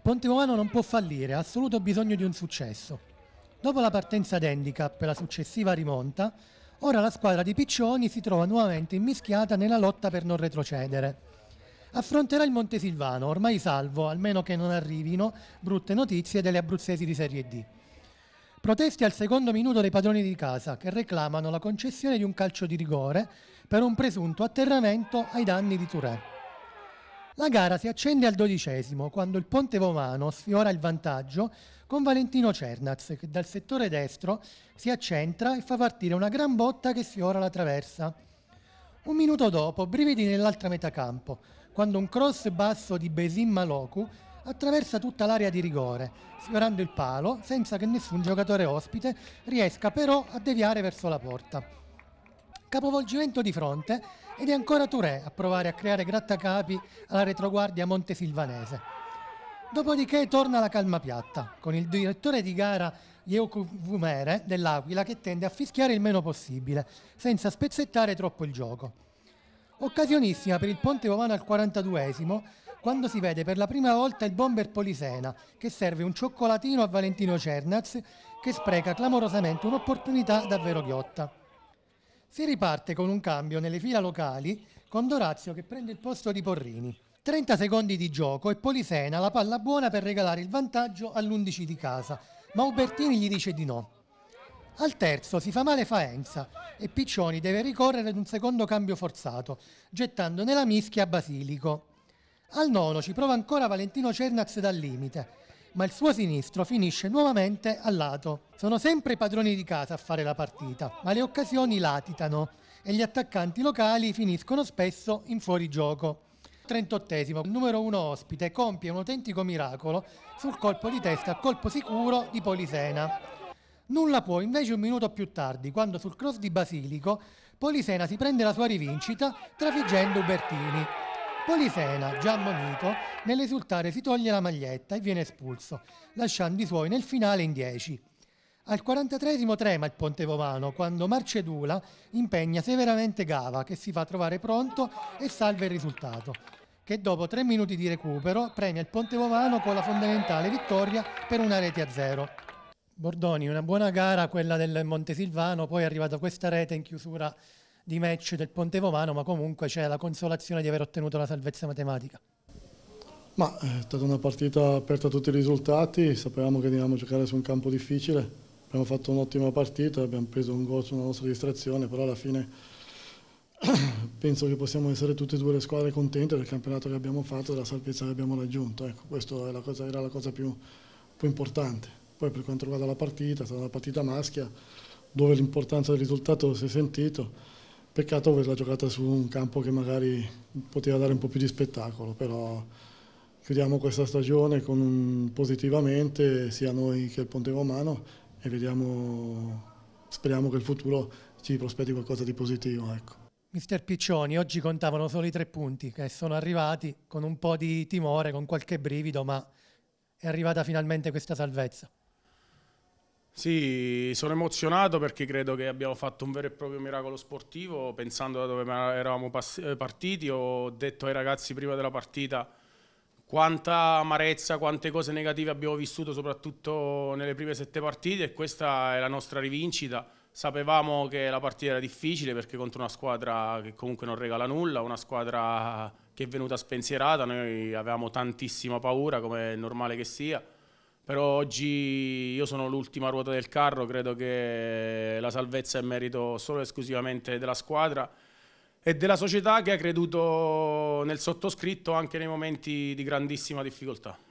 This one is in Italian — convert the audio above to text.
Il Ponte Romano non può fallire, ha assoluto bisogno di un successo. Dopo la partenza d'handicap e la successiva rimonta, ora la squadra di Piccioni si trova nuovamente immischiata nella lotta per non retrocedere. Affronterà il Montesilvano, ormai salvo, almeno che non arrivino brutte notizie delle abruzzesi di Serie D. Protesti al secondo minuto dei padroni di casa che reclamano la concessione di un calcio di rigore per un presunto atterramento ai danni di Touré. La gara si accende al dodicesimo, quando il Ponte Vomano sfiora il vantaggio con Valentino Cernaz, che dal settore destro si accentra e fa partire una gran botta che sfiora la traversa. Un minuto dopo, brividi nell'altra metà campo, quando un cross basso di Besim Maloku attraversa tutta l'area di rigore, sfiorando il palo senza che nessun giocatore ospite riesca però a deviare verso la porta. Capovolgimento di fronte ed è ancora Touré a provare a creare grattacapi alla retroguardia montesilvanese. Dopodiché torna la calma piatta, con il direttore di gara Yoko Vumere dell'Aquila che tende a fischiare il meno possibile, senza spezzettare troppo il gioco. Occasionissima per il Ponte Romano al 42esimo, quando si vede per la prima volta il bomber Polisena, che serve un cioccolatino a Valentino Cernaz, che spreca clamorosamente un'opportunità davvero ghiotta. Si riparte con un cambio nelle fila locali con Dorazio che prende il posto di Porrini. 30 secondi di gioco e Polisena la palla buona per regalare il vantaggio all'11 di casa, ma Ubertini gli dice di no. Al terzo si fa male Faenza e Piccioni deve ricorrere ad un secondo cambio forzato, gettando nella mischia Basilico. Al nono ci prova ancora Valentino Cernaz dal limite, ma il suo sinistro finisce nuovamente a lato. Sono sempre i padroni di casa a fare la partita, ma le occasioni latitano e gli attaccanti locali finiscono spesso in fuorigioco. 38esimo, il numero 1 ospite compie un autentico miracolo sul colpo di testa a colpo sicuro di Polisena. Nulla può invece un minuto più tardi, quando sul cross di Basilico Polisena si prende la sua rivincita trafiggendo Bertini. Polifena, già ammonito, nell'esultare si toglie la maglietta e viene espulso, lasciando i suoi nel finale in 10. Al 43 trema il Ponte Vomano quando Marcedula impegna severamente Gava che si fa trovare pronto e salva il risultato, che dopo tre minuti di recupero premia il Ponte Vomano con la fondamentale vittoria per una rete a zero. Bordoni, una buona gara quella del Montesilvano, poi è arrivata questa rete in chiusura di match del Ponte Romano, ma comunque c'è la consolazione di aver ottenuto la salvezza matematica. Ma eh, è stata una partita aperta a tutti i risultati, sapevamo che andavamo a giocare su un campo difficile, abbiamo fatto un'ottima partita, abbiamo preso un gol sulla nostra distrazione, però alla fine penso che possiamo essere tutte e due le squadre contente del campionato che abbiamo fatto e della salvezza che abbiamo raggiunto. Ecco, questa la cosa, era la cosa più, più, importante. Poi per quanto riguarda la partita, è stata una partita maschia dove l'importanza del risultato si è sentito Peccato averla giocata su un campo che magari poteva dare un po' più di spettacolo, però chiudiamo questa stagione un, positivamente sia noi che il Ponte Romano e vediamo, speriamo che il futuro ci prospetti qualcosa di positivo. Ecco. Mister Piccioni, oggi contavano solo i tre punti che sono arrivati con un po' di timore, con qualche brivido, ma è arrivata finalmente questa salvezza. Sì, sono emozionato perché credo che abbiamo fatto un vero e proprio miracolo sportivo, pensando da dove eravamo eh, partiti, ho detto ai ragazzi prima della partita quanta amarezza, quante cose negative abbiamo vissuto soprattutto nelle prime sette partite e questa è la nostra rivincita. Sapevamo che la partita era difficile perché contro una squadra che comunque non regala nulla, una squadra che è venuta spensierata, noi avevamo tantissima paura come è normale che sia però oggi io sono l'ultima ruota del carro, credo che la salvezza è merito solo e esclusivamente della squadra e della società che ha creduto nel sottoscritto anche nei momenti di grandissima difficoltà.